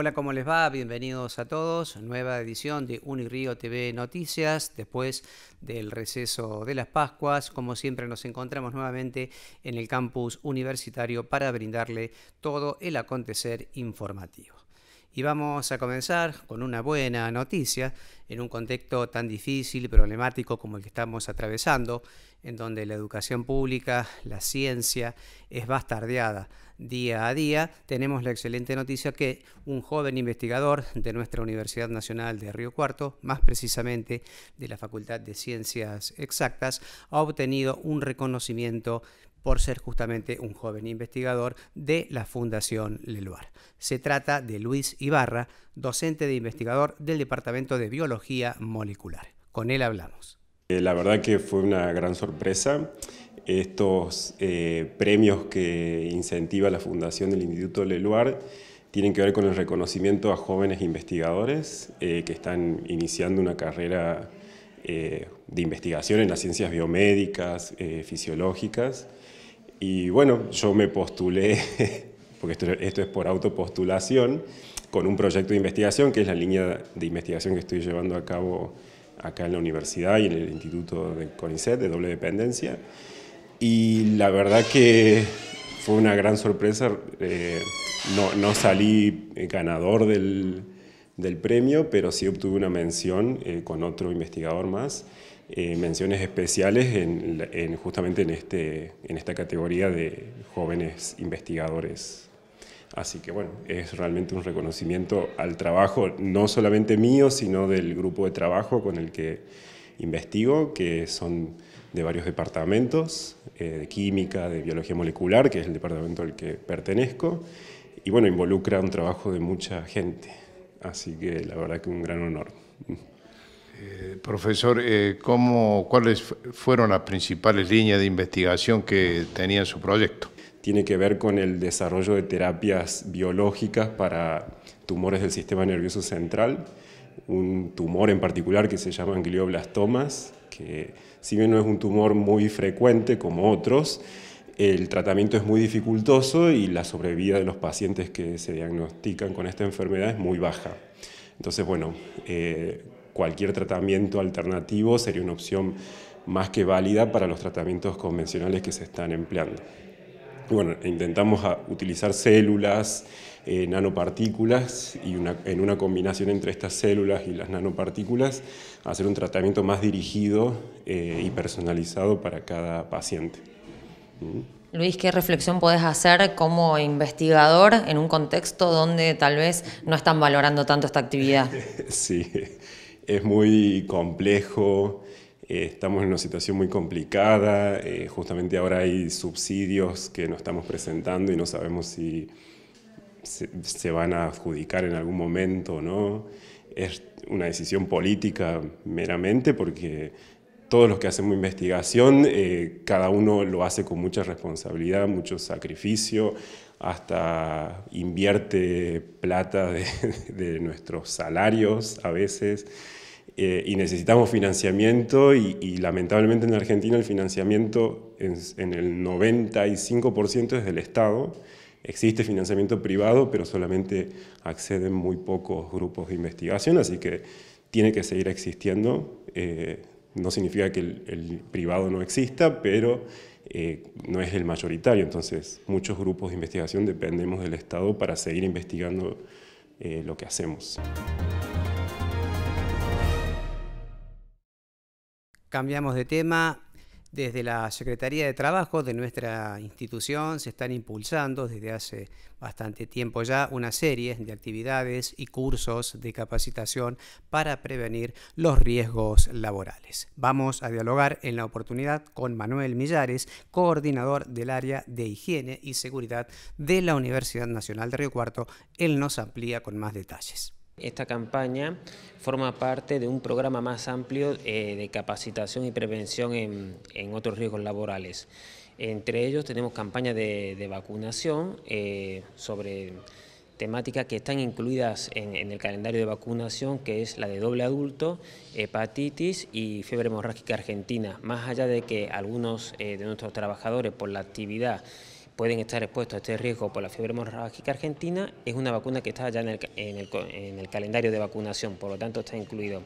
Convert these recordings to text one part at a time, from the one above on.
Hola, ¿cómo les va? Bienvenidos a todos. Nueva edición de Unirío TV Noticias. Después del receso de las Pascuas, como siempre, nos encontramos nuevamente en el campus universitario para brindarle todo el acontecer informativo. Y vamos a comenzar con una buena noticia en un contexto tan difícil y problemático como el que estamos atravesando, en donde la educación pública, la ciencia es bastardeada día a día. Tenemos la excelente noticia que un joven investigador de nuestra Universidad Nacional de Río Cuarto, más precisamente de la Facultad de Ciencias Exactas, ha obtenido un reconocimiento por ser justamente un joven investigador de la Fundación Leluar. Se trata de Luis Ibarra, docente de investigador del Departamento de Biología Molecular. Con él hablamos. Eh, la verdad que fue una gran sorpresa estos eh, premios que incentiva la Fundación del Instituto Leluar tienen que ver con el reconocimiento a jóvenes investigadores eh, que están iniciando una carrera de investigación en las ciencias biomédicas, fisiológicas. Y bueno, yo me postulé, porque esto, es por autopostulación, con un proyecto de investigación, que es la línea de investigación que estoy llevando a cabo acá en la universidad y en el Instituto de CONICET de doble dependencia. Y la verdad que fue una gran sorpresa. Eh, no, no, salí ganador del, del premio, pero sí obtuve una mención eh, con otro investigador más, eh, menciones especiales en, justamente este, en, esta categoría de jóvenes investigadores. Así que bueno, es realmente un reconocimiento al trabajo, no solamente mío, sino del grupo de trabajo con el que investigo, que son de varios departamentos, eh, de química, de biología molecular, que es el departamento al que pertenezco, y bueno, involucra un trabajo de mucha gente. Así que la verdad que un gran honor. Eh, profesor, eh, ¿cómo, ¿cuáles fueron las principales líneas de investigación que tenía su proyecto? Tiene que ver con el desarrollo de terapias biológicas para tumores del sistema nervioso central, un tumor en particular que se llama glioblastomas, que si bien no es un tumor muy frecuente como otros, el tratamiento es muy dificultoso y la sobrevida de los pacientes que se diagnostican con esta enfermedad es muy baja. Entonces, bueno, eh, cualquier tratamiento alternativo sería una opción más que válida para los tratamientos convencionales que se están empleando. Bueno, intentamos utilizar células, eh, nanopartículas y en una combinación entre estas células y las nanopartículas hacer un tratamiento más dirigido eh, y personalizado para cada paciente. Luis, ¿qué reflexión puedes hacer como investigador en un contexto donde tal vez no están valorando tanto esta actividad? Sí, es muy complejo, eh, estamos en una situación muy complicada, eh, justamente ahora hay subsidios que no estamos presentando y no sabemos si se, van a adjudicar en algún momento no. Es una decisión política meramente porque todos los que hacemos investigación, eh, cada uno lo hace con mucha responsabilidad, mucho sacrificio, hasta invierte plata de, nuestros salarios a veces. Eh, y necesitamos financiamiento y, lamentablemente en Argentina el financiamiento en, el 95% es del Estado. Existe financiamiento privado, pero solamente acceden muy pocos grupos de investigación, así que tiene que seguir existiendo eh, no significa que el, privado no exista, pero eh, no es el mayoritario. Entonces, muchos grupos de investigación dependemos del Estado para seguir investigando eh, lo que hacemos. Cambiamos de tema. Desde la Secretaría de Trabajo de nuestra institución se están impulsando desde hace bastante tiempo ya una serie de actividades y cursos de capacitación para prevenir los riesgos laborales. Vamos a dialogar en la oportunidad con Manuel Millares, coordinador del área de higiene y seguridad de la Universidad Nacional de Río Cuarto. Él nos amplía con más detalles. Esta campaña forma parte de un programa más amplio eh, de capacitación y prevención en, otros riesgos laborales. Entre ellos tenemos campañas de, vacunación eh, sobre temáticas que están incluidas en, el calendario de vacunación, que es la de doble adulto, hepatitis y fiebre hemorrágica argentina. Más allá de que algunos eh, de nuestros trabajadores, por la actividad pueden estar expuestos a este riesgo por la fiebre hemorrágica argentina es una vacuna que está ya en el, calendario de vacunación, por lo tanto está incluido.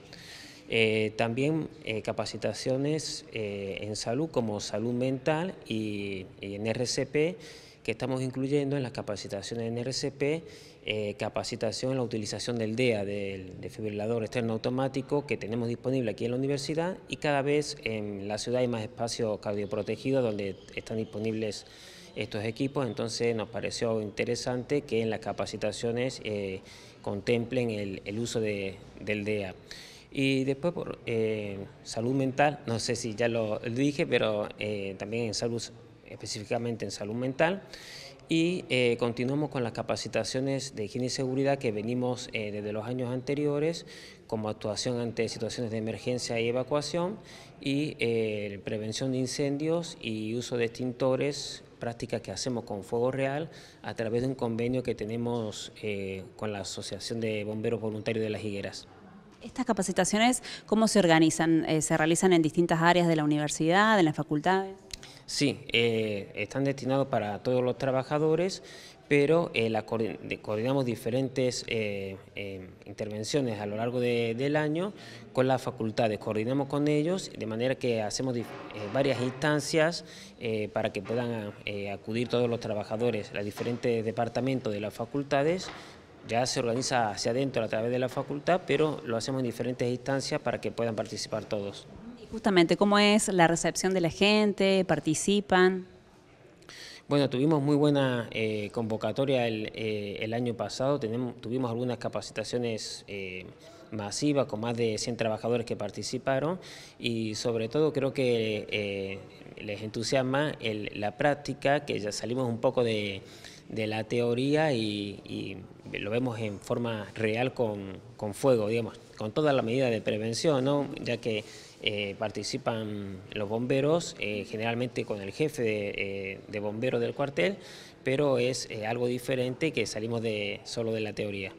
Eh, también eh, capacitaciones eh, en salud como salud mental y, en RCP que estamos incluyendo en las capacitaciones en RCP, capacitación en la utilización del DEA, del defibrilador externo automático que tenemos disponible aquí en la universidad y cada vez en la ciudad hay más espacios cardioprotegidos donde están disponibles estos equipos, entonces nos pareció interesante que en las capacitaciones eh, contemplen el, uso de, del DEA. Y después por eh, salud mental, no sé si ya lo dije, pero eh, también en salud, específicamente en salud mental. Y continuamos con las capacitaciones de higiene y seguridad que venimos desde los años anteriores, como actuación ante situaciones de emergencia y evacuación, y prevención de incendios y uso de extintores prácticas que hacemos con Fuego Real a través de un convenio que tenemos eh, con la Asociación de Bomberos Voluntarios de las Higueras. ¿Estas capacitaciones cómo se organizan? Eh, ¿Se realizan en distintas áreas de la universidad, en las facultades? Sí, eh, están destinados para todos los trabajadores, pero eh, coordinamos diferentes eh, intervenciones a lo largo del año con las facultades, coordinamos con ellos de manera que hacemos varias instancias para que puedan acudir todos los trabajadores a diferentes departamentos de las facultades ya se organiza hacia adentro a través de la facultad, pero lo hacemos en diferentes instancias para que puedan participar todos. Justamente, ¿cómo es la recepción de la gente? ¿Participan? Bueno, tuvimos muy buena eh, convocatoria eh, el, año pasado, tuvimos algunas capacitaciones eh, masivas con más de 100 trabajadores que participaron y sobre todo creo que les entusiasma la práctica, que ya salimos un poco de, la teoría y, lo vemos en forma real con, fuego, digamos, con toda la medida de prevención, ¿no? ya que eh, participan los bomberos, eh, generalmente con el jefe eh, de, bomberos del cuartel, pero es algo diferente que salimos de, solo de la teoría.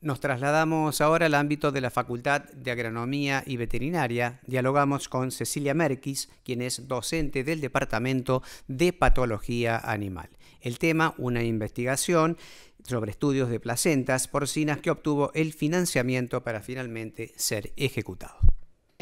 Nos trasladamos ahora al ámbito de la Facultad de Agronomía y Veterinaria. Dialogamos con Cecilia Merkis, quien es docente del Departamento de Patología Animal. El tema, una investigación sobre estudios de placentas porcinas que obtuvo el financiamiento para finalmente ser ejecutado.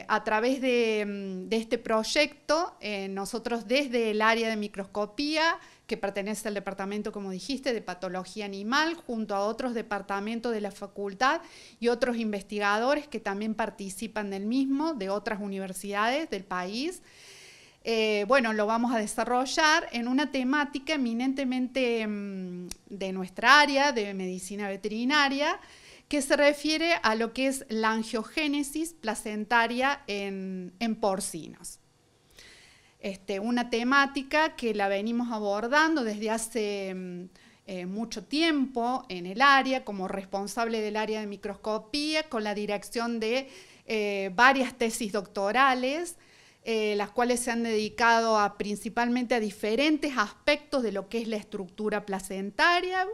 A través de, mm, este proyecto, eh, nosotros desde el área de microscopía, que pertenece al departamento, como dijiste, de patología animal, junto a otros departamentos de la facultad y otros investigadores que también participan del mismo, de otras universidades del país, eh, bueno, lo vamos a desarrollar en una temática eminentemente mm, de nuestra área, de medicina veterinaria, que se refiere a lo que es la angiogénesis placentaria en, porcinos. Este, una temática que la venimos abordando desde hace mm, eh, mucho tiempo en el área, como responsable del área de microscopía, con la dirección de eh, varias tesis doctorales eh, las cuales se han dedicado principalmente a diferentes aspectos de lo que es la estructura placentaria,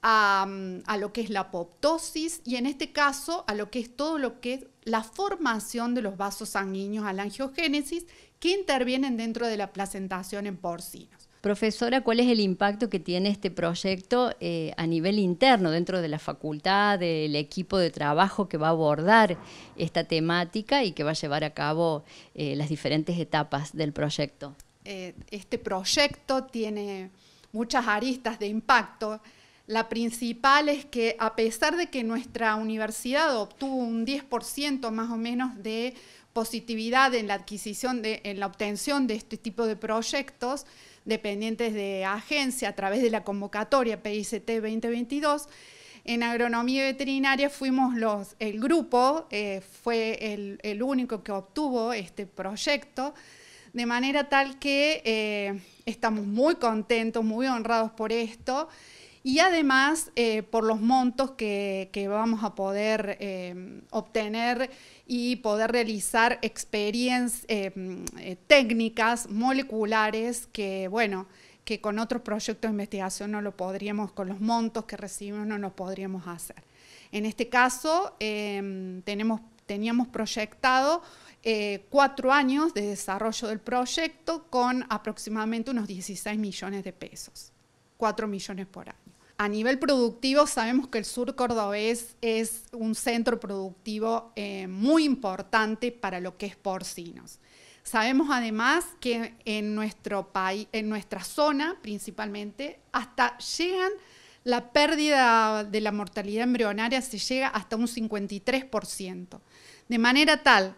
a, a, lo que es la apoptosis y en este caso a lo que es todo lo que es la formación de los vasos sanguíneos a la angiogénesis que intervienen dentro de la placentación en porcinos. Profesora, ¿cuál es el impacto que tiene este proyecto eh, a nivel interno, dentro de la facultad, del equipo de trabajo que va a abordar esta temática y que va a llevar a cabo eh, las diferentes etapas del proyecto? Eh, este proyecto tiene muchas aristas de impacto. La principal es que a pesar de que nuestra universidad obtuvo un 10% más o menos de positividad en la adquisición, en la obtención de este tipo de proyectos, dependientes de agencia a través de la convocatoria PICT 2022. En agronomía veterinaria fuimos los, el grupo, eh, fue el, único que obtuvo este proyecto, de manera tal que eh, estamos muy contentos, muy honrados por esto y además eh, por los montos que vamos a poder obtener y poder realizar experiencias eh, eh, técnicas moleculares que, bueno, que con otros proyectos de investigación no lo podríamos, con los montos que recibimos no lo podríamos hacer. En este caso, em, tenemos, teníamos proyectado eh, cuatro años de desarrollo del proyecto con aproximadamente unos 16 millones de pesos, 4 millones por año. A nivel productivo, sabemos que el sur cordobés es un centro productivo eh, muy importante para lo que es porcinos. Sabemos además que en nuestro país, en nuestra zona principalmente, hasta llegan la pérdida de la mortalidad embrionaria se llega hasta un 53%. De manera tal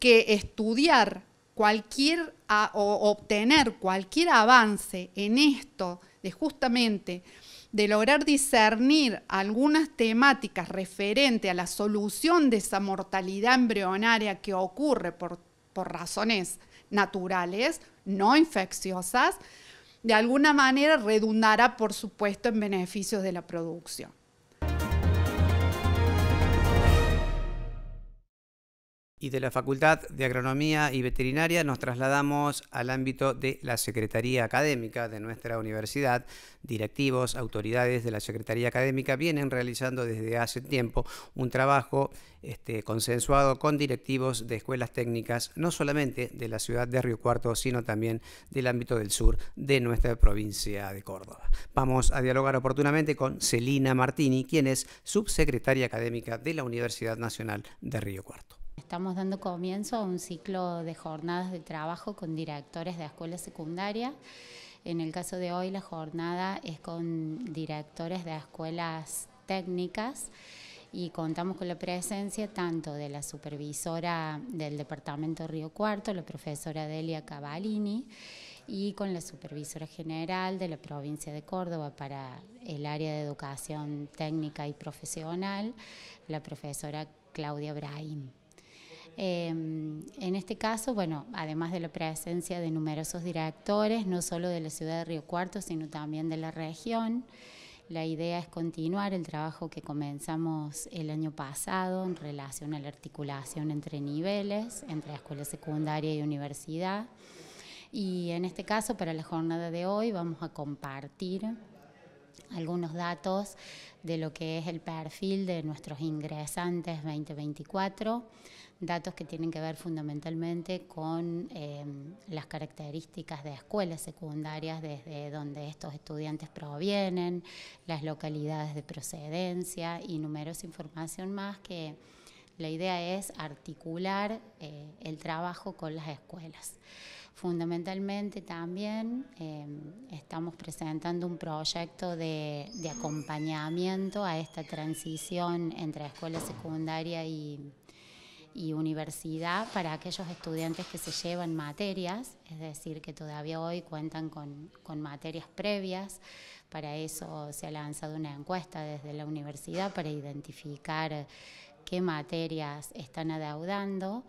que estudiar cualquier o obtener cualquier avance en esto de justamente de lograr discernir algunas temáticas referente a la solución de esa mortalidad embrionaria que ocurre por, por razones naturales, no infecciosas, de alguna manera redundará, por supuesto, en beneficios de la producción. y de la Facultad de Agronomía y Veterinaria nos trasladamos al ámbito de la Secretaría Académica de nuestra universidad. Directivos, autoridades de la Secretaría Académica vienen realizando desde hace tiempo un trabajo este, consensuado con directivos de escuelas técnicas, no solamente de la ciudad de Río Cuarto, sino también del ámbito del sur de nuestra provincia de Córdoba. Vamos a dialogar oportunamente con Celina Martini, quien es subsecretaria académica de la Universidad Nacional de Río Cuarto. Estamos dando comienzo a un ciclo de jornadas de trabajo con directores de escuelas secundarias. En el caso de hoy la jornada es con directores de escuelas técnicas y contamos con la presencia tanto de la supervisora del Departamento Río Cuarto, la profesora Delia Cavalini, y con la supervisora general de la provincia de Córdoba para el área de educación técnica y profesional, la profesora Claudia Brahim. Em, en este caso, bueno, además de la presencia de numerosos directores, no solo de la ciudad de Río Cuarto, sino también de la región, la idea es continuar el trabajo que comenzamos el año pasado en relación a la articulación entre niveles, entre escuela secundaria y universidad. Y en este caso, para la jornada de hoy, vamos a compartir algunos datos de lo que es el perfil de nuestros ingresantes 2024 datos que tienen que ver fundamentalmente con em, las características de escuelas secundarias desde donde estos estudiantes provienen, las localidades de procedencia y numerosa información más que la idea es articular eh, el trabajo con las escuelas. Fundamentalmente también em, estamos presentando un proyecto de, de acompañamiento a esta transición entre escuela secundaria y y universidad para aquellos estudiantes que se llevan materias, es decir, que todavía hoy cuentan con, materias previas. Para eso se ha lanzado una encuesta desde la universidad para identificar qué materias están adeudando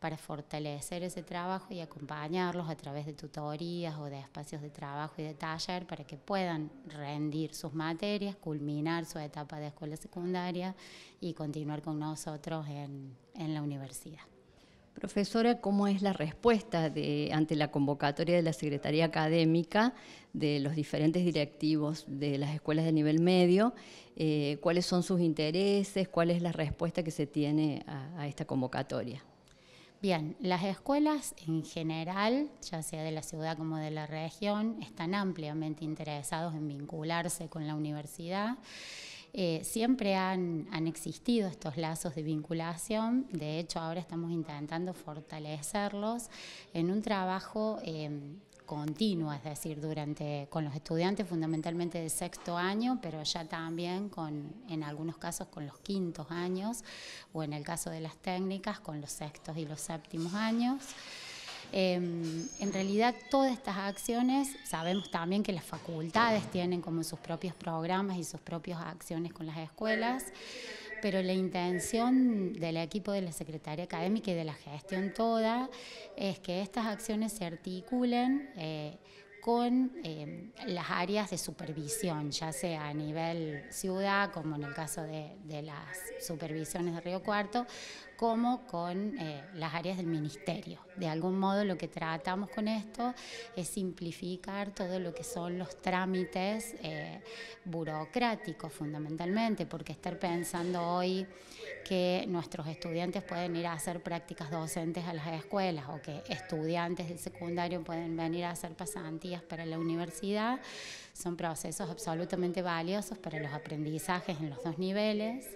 para fortalecer ese trabajo y acompañarlos a través de tutorías o de espacios de trabajo y de taller para que puedan rendir sus materias, culminar su etapa de escuela secundaria y continuar con nosotros en, la universidad. Profesora, ¿cómo es la respuesta ante la convocatoria de la Secretaría Académica de los diferentes directivos de las escuelas de nivel medio? Eh, ¿Cuáles son sus intereses? ¿Cuál es la respuesta que se tiene a esta convocatoria? Bien, las escuelas en general, ya sea de la ciudad como de la región, están ampliamente interesados en vincularse con la universidad. Eh, siempre han, existido estos lazos de vinculación, de hecho ahora estamos intentando fortalecerlos en un trabajo eh, continua, es decir, durante, con los estudiantes fundamentalmente de sexto año, pero ya también con, en algunos casos con los quintos años o en el caso de las técnicas con los sextos y los séptimos años. Em, en realidad todas estas acciones, sabemos también que las facultades tienen como sus propios programas y sus propias acciones con las escuelas pero la intención del equipo de la Secretaría Académica y de la gestión toda es que estas acciones se articulen. Eh, con em, las áreas de supervisión, ya sea a nivel ciudad, como en el caso de, las supervisiones de Río Cuarto, como con eh, las áreas del ministerio. De algún modo lo que tratamos con esto es simplificar todo lo que son los trámites eh, burocráticos fundamentalmente, porque estar pensando hoy que nuestros estudiantes pueden ir a hacer prácticas docentes a las escuelas o que estudiantes del secundario pueden venir a hacer pasantías para la universidad, son procesos absolutamente valiosos para los aprendizajes en los dos niveles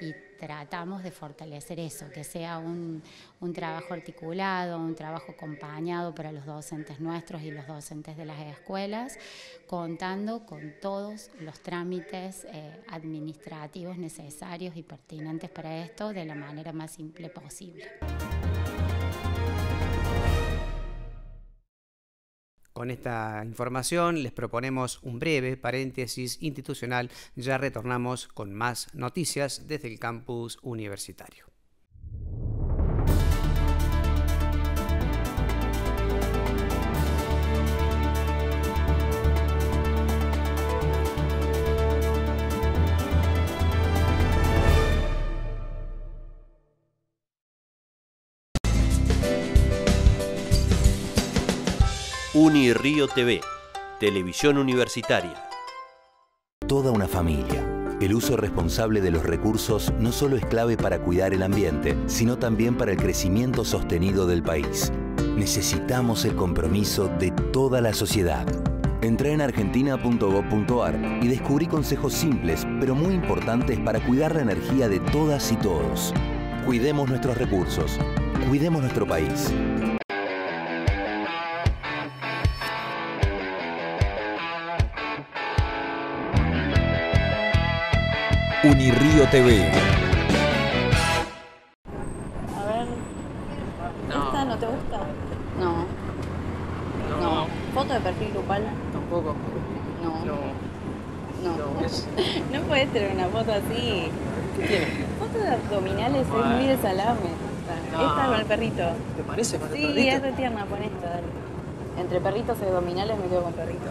y tratamos de fortalecer eso, que sea un, un, trabajo articulado, un trabajo acompañado para los docentes nuestros y los docentes de las escuelas, contando con todos los trámites eh, administrativos necesarios y pertinentes para esto de la manera más simple posible. Con esta información les proponemos un breve paréntesis institucional. Ya retornamos con más noticias desde el campus universitario. Unirío TV, Televisión Universitaria. Toda una familia. El uso responsable de los recursos no solo es clave para cuidar el ambiente, sino también para el crecimiento sostenido del país. Necesitamos el compromiso de toda la sociedad. Entré en argentina.gov.ar y descubrí consejos simples, pero muy importantes para cuidar la energía de todas y todos. Cuidemos nuestros recursos. Cuidemos nuestro país. Unirío TV. A ver. ¿Esta no te gusta? No. No. ¿Foto de perfil grupal? Tampoco. No. No. No. No, es... no puedes tener una foto así. ¿Qué Foto de abdominales es muy de salame. Esta con el perrito. ¿Te parece con sí, el perrito? Sí, es de tierna, pon esto, dale. Entre perritos y abdominales me quedo con perrito.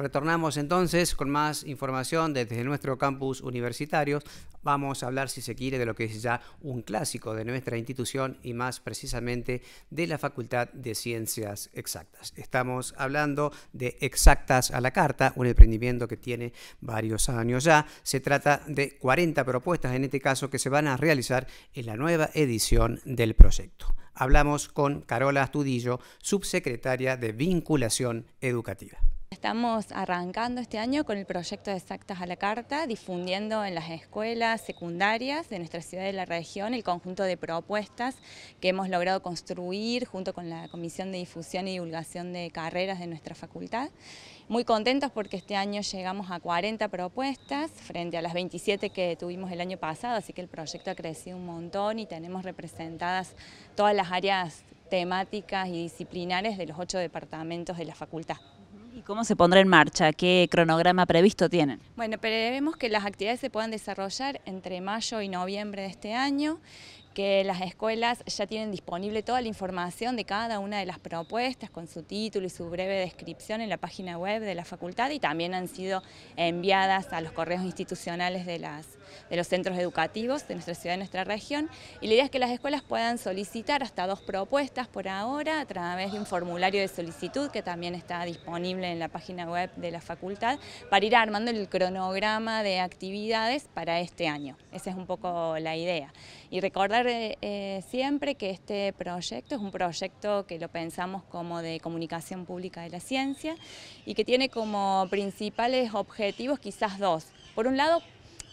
Retornamos entonces con más información desde nuestro campus universitario. Vamos a hablar, si se quiere, de lo que es ya un clásico de nuestra institución y más precisamente de la Facultad de Ciencias Exactas. Estamos hablando de Exactas a la Carta, un emprendimiento que tiene varios años ya. Se trata de 40 propuestas, en este caso, que se van a realizar en la nueva edición del proyecto. Hablamos con Carola Astudillo, subsecretaria de Vinculación Educativa. Estamos arrancando este año con el proyecto de Exactas a la Carta, difundiendo en las escuelas secundarias de nuestra ciudad y de la región el conjunto de propuestas que hemos logrado construir junto con la Comisión de Difusión y Divulgación de Carreras de nuestra facultad. Muy contentos porque este año llegamos a 40 propuestas frente a las 27 que tuvimos el año pasado, así que el proyecto ha crecido un montón y tenemos representadas todas las áreas temáticas y disciplinares de los ocho departamentos de la facultad. ¿Y cómo se pondrá en marcha? ¿Qué cronograma previsto tienen? Bueno, prevemos que las actividades se puedan desarrollar entre mayo y noviembre de este año que las escuelas ya tienen disponible toda la información de cada una de las propuestas con su título y su breve descripción en la página web de la facultad y también han sido enviadas a los correos institucionales de las de los centros educativos de nuestra ciudad, y nuestra región, y la idea es que las escuelas puedan solicitar hasta dos propuestas por ahora a través de un formulario de solicitud que también está disponible en la página web de la facultad para ir armando el cronograma de actividades para este año. Esa es un poco la idea. Y recordar eh, eh, siempre que este proyecto es un proyecto que lo pensamos como de comunicación pública de la ciencia y que tiene como principales objetivos quizás dos. Por un lado,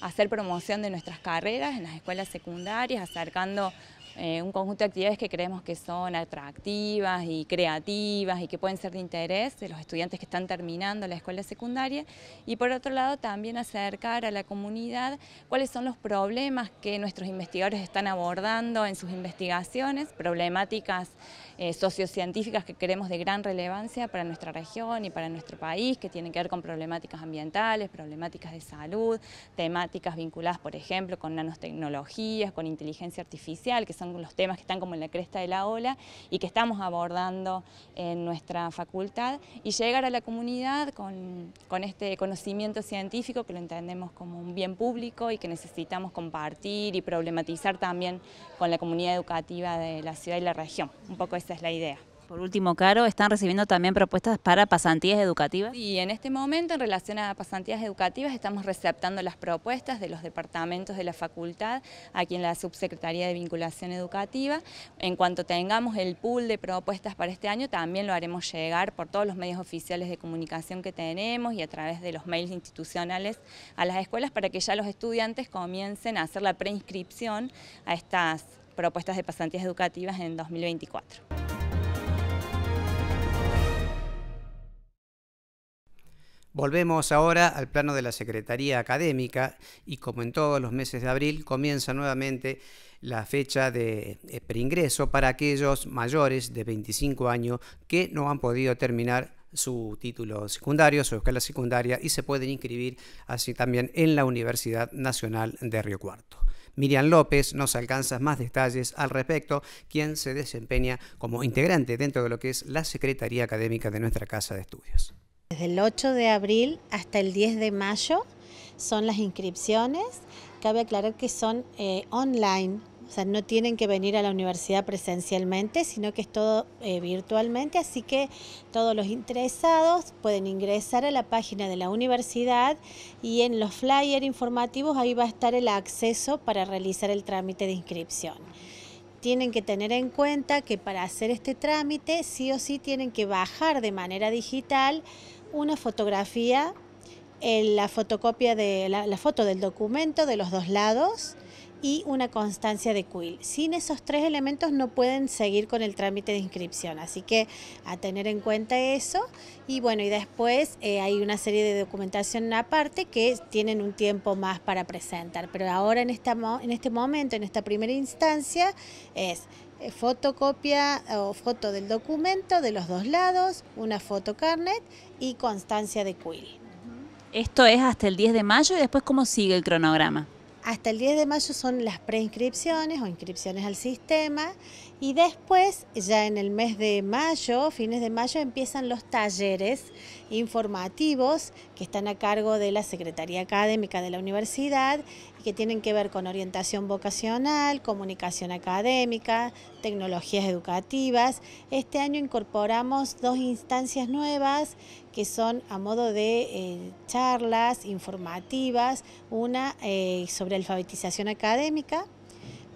hacer promoción de nuestras carreras en las escuelas secundarias, acercando eh, un conjunto de actividades que creemos que son atractivas y creativas y que pueden ser de interés de los estudiantes que están terminando la escuela secundaria y por otro lado también acercar a la comunidad cuáles son los problemas que nuestros investigadores están abordando en sus investigaciones, problemáticas eh, sociocientíficas que queremos de gran relevancia para nuestra región y para nuestro país, que tienen que ver con problemáticas ambientales, problemáticas de salud, temáticas vinculadas, por ejemplo, con nanotecnologías, con inteligencia artificial, que son los temas que están como en la cresta de la ola y que estamos abordando en nuestra facultad, y llegar a la comunidad con, este conocimiento científico que lo entendemos como un bien público y que necesitamos compartir y problematizar también con la comunidad educativa de la ciudad y la región. Un poco esa es la idea. Por último, Caro, ¿están recibiendo también propuestas para pasantías educativas? Y en este momento, en relación a pasantías educativas, estamos receptando las propuestas de los departamentos de la facultad, aquí en la Subsecretaría de Vinculación Educativa. En cuanto tengamos el pool de propuestas para este año, también lo haremos llegar por todos los medios oficiales de comunicación que tenemos y a través de los mails institucionales a las escuelas para que ya los estudiantes comiencen a hacer la preinscripción a estas propuestas de pasantías educativas en 2024. Volvemos ahora al plano de la Secretaría Académica y como en todos los meses de abril comienza nuevamente la fecha de eh, preingreso para aquellos mayores de 25 años que no han podido terminar su título secundario, su escuela secundaria y se pueden inscribir así también en la Universidad Nacional de Río Cuarto. Miriam López nos alcanza más detalles al respecto, quien se desempeña como integrante dentro de lo que es la Secretaría Académica de nuestra Casa de Estudios. Desde el 8 de abril hasta el 10 de mayo son las inscripciones. Cabe aclarar que son eh, online, o sea, no tienen que venir a la universidad presencialmente, sino que es todo eh, virtualmente, así que todos los interesados pueden ingresar a la página de la universidad y en los flyers informativos ahí va a estar el acceso para realizar el trámite de inscripción. Tienen que tener en cuenta que para hacer este trámite sí o sí tienen que bajar de manera digital una fotografía, eh, la fotocopia de la foto del documento de los dos lados y una constancia de CUIL. Sin esos tres elementos no pueden seguir con el trámite de inscripción, así que a tener en cuenta eso. Y bueno, y después eh, hay una serie de documentación aparte que tienen un tiempo más para presentar, pero ahora en, en este momento, en esta primera instancia, es eh, fotocopia o foto del documento de los dos lados, una foto carnet y constancia de CUIL. Esto es hasta el 10 de mayo y después cómo sigue el cronograma. Hasta el 10 de mayo son las preinscripciones o inscripciones al sistema y después, ya en el mes de mayo, fines de mayo, empiezan los talleres informativos que están a cargo de la Secretaría Académica de la Universidad y que tienen que ver con orientación vocacional, comunicación académica, tecnologías educativas. Este año incorporamos dos instancias nuevas que son a modo de eh, charlas informativas, una eh, sobre alfabetización académica,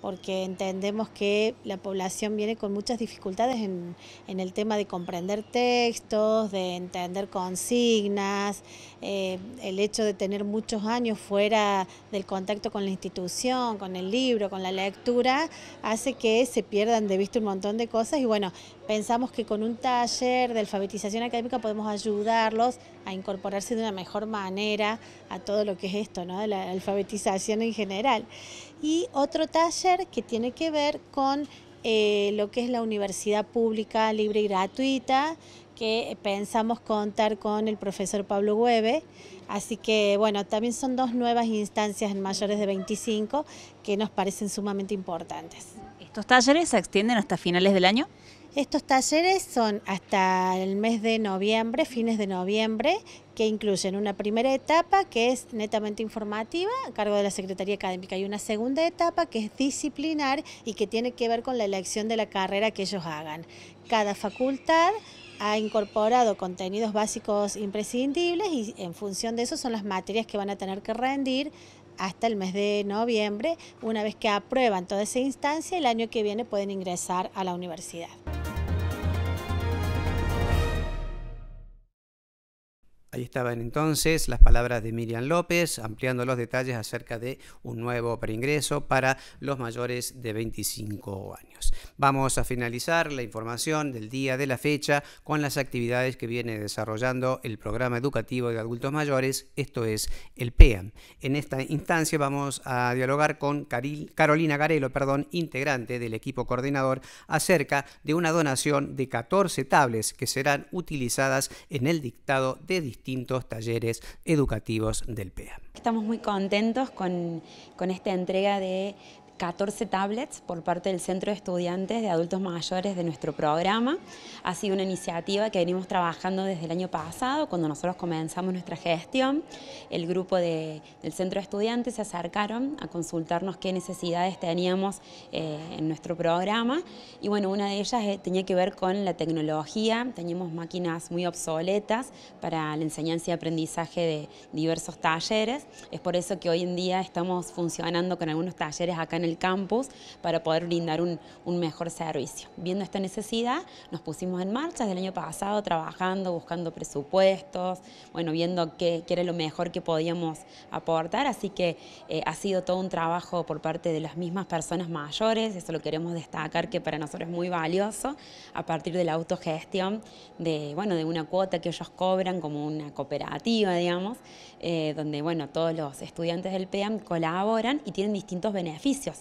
porque entendemos que la población viene con muchas dificultades en, el tema de comprender textos, de entender consignas, eh, el hecho de tener muchos años fuera del contacto con la institución, con el libro, con la lectura, hace que se pierdan de vista un montón de cosas y bueno, pensamos que con un taller de alfabetización académica podemos ayudarlos a incorporarse de una mejor manera a todo lo que es esto, ¿no? de la alfabetización en general y otro taller que tiene que ver con eh, lo que es la universidad pública libre y gratuita, que pensamos contar con el profesor Pablo Hueve. Así que, bueno, también son dos nuevas instancias en mayores de 25 que nos parecen sumamente importantes. ¿Estos talleres se extienden hasta finales del año? Estos talleres son hasta el mes de noviembre, fines de noviembre, que incluyen una primera etapa que es netamente informativa a cargo de la Secretaría Académica y una segunda etapa que es disciplinar y que tiene que ver con la elección de la carrera que ellos hagan. Cada facultad ha incorporado contenidos básicos imprescindibles y en función de eso son las materias que van a tener que rendir hasta el mes de noviembre. Una vez que aprueban toda esa instancia, el año que viene pueden ingresar a la universidad. Ahí estaban entonces las palabras de Miriam López ampliando los detalles acerca de un nuevo preingreso para los mayores de 25 años. Vamos a finalizar la información del día de la fecha con las actividades que viene desarrollando el programa educativo de adultos mayores, esto es el PEAM. En esta instancia vamos a dialogar con Carolina Garelo, perdón, integrante del equipo coordinador, acerca de una donación de 14 tablets que serán utilizadas en el dictado de distintos distintos talleres educativos del PEA. Estamos muy contentos con, con esta entrega de 14 tablets por parte del Centro de Estudiantes de Adultos Mayores de nuestro programa. Ha sido una iniciativa que venimos trabajando desde el año pasado, cuando nosotros comenzamos nuestra gestión. El grupo del Centro de Estudiantes se acercaron a consultarnos qué necesidades teníamos eh, en nuestro programa. Y bueno, una de ellas eh, tenía que ver con la tecnología. Teníamos máquinas muy obsoletas para la enseñanza y aprendizaje de diversos talleres. Es por eso que hoy en día estamos funcionando con algunos talleres acá en el el campus para poder brindar un, mejor servicio. Viendo esta necesidad, nos pusimos en marcha desde el año pasado trabajando, buscando presupuestos, bueno, viendo qué, era lo mejor que podíamos aportar, así que eh, ha sido todo un trabajo por parte de las mismas personas mayores, eso lo queremos destacar que para nosotros es muy valioso, a partir de la autogestión, de, bueno, de una cuota que ellos cobran como una cooperativa, digamos, eh, donde bueno, todos los estudiantes del PEAM colaboran y tienen distintos beneficios.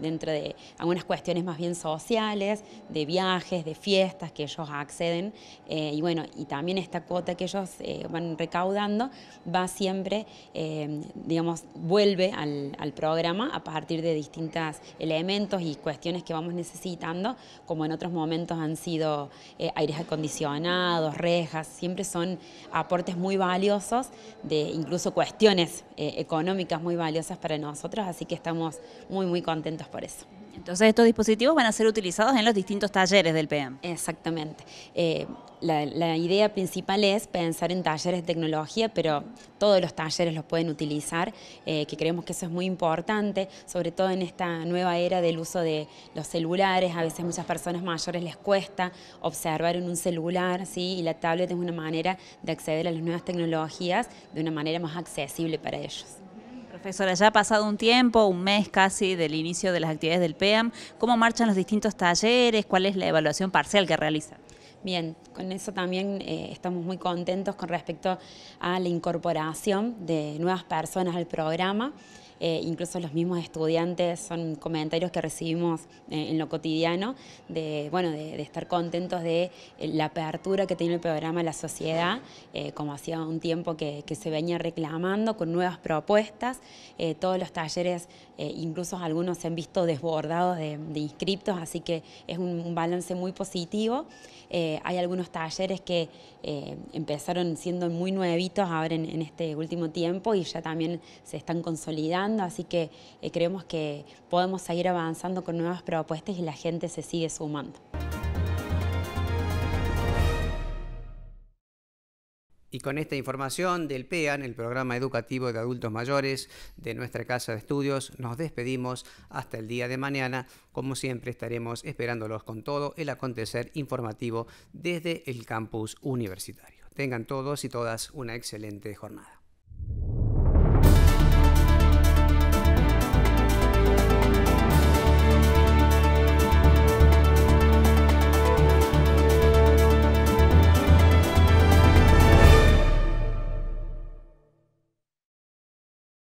dentro de algunas cuestiones más bien sociales, de viajes, de fiestas que ellos acceden. Eh, y bueno, y también esta cuota que ellos eh, van recaudando va siempre, eh, digamos, vuelve al, al, programa a partir de distintos elementos y cuestiones que vamos necesitando, como en otros momentos han sido aires acondicionados, rejas, siempre son aportes muy valiosos, de incluso cuestiones económicas muy valiosas para nosotros, así que estamos muy, muy contentos eso. Entonces estos dispositivos van a ser utilizados en los distintos talleres del PM. Exactamente. Eh, la, idea principal es pensar en talleres de tecnología, pero todos los talleres los pueden utilizar, eh, que creemos que eso es muy importante, sobre todo en esta nueva era del uso de los celulares. A veces muchas personas mayores les cuesta observar en un celular, ¿sí? y la tablet es una manera de acceder a las nuevas tecnologías de una manera más accesible para ellos. Profesora, ya ha pasado un tiempo, un mes casi del inicio de las actividades del PEAM, ¿cómo marchan los distintos talleres? ¿Cuál es la evaluación parcial que realiza? Bien, con eso también eh, estamos muy contentos con respecto a la incorporación de nuevas personas al programa. Eh, incluso los mismos estudiantes, son comentarios que recibimos eh, en lo cotidiano, de, bueno, de, estar contentos de eh, la apertura que tiene el programa a la sociedad, como hacía un tiempo que, que, se venía reclamando, con nuevas propuestas, todos los talleres eh, incluso algunos se han visto desbordados de, inscriptos, así que es un, balance muy positivo. Eh, hay algunos talleres que eh, empezaron siendo muy nuevitos ahora en, este último tiempo y ya también se están consolidando, así que creemos que podemos seguir avanzando con nuevas propuestas y la gente se sigue sumando. Y con esta información del PEAN, el programa educativo de adultos mayores de nuestra casa de estudios, nos despedimos hasta el día de mañana. Como siempre estaremos esperándolos con todo el acontecer informativo desde el campus universitario. Tengan todos y todas una excelente jornada.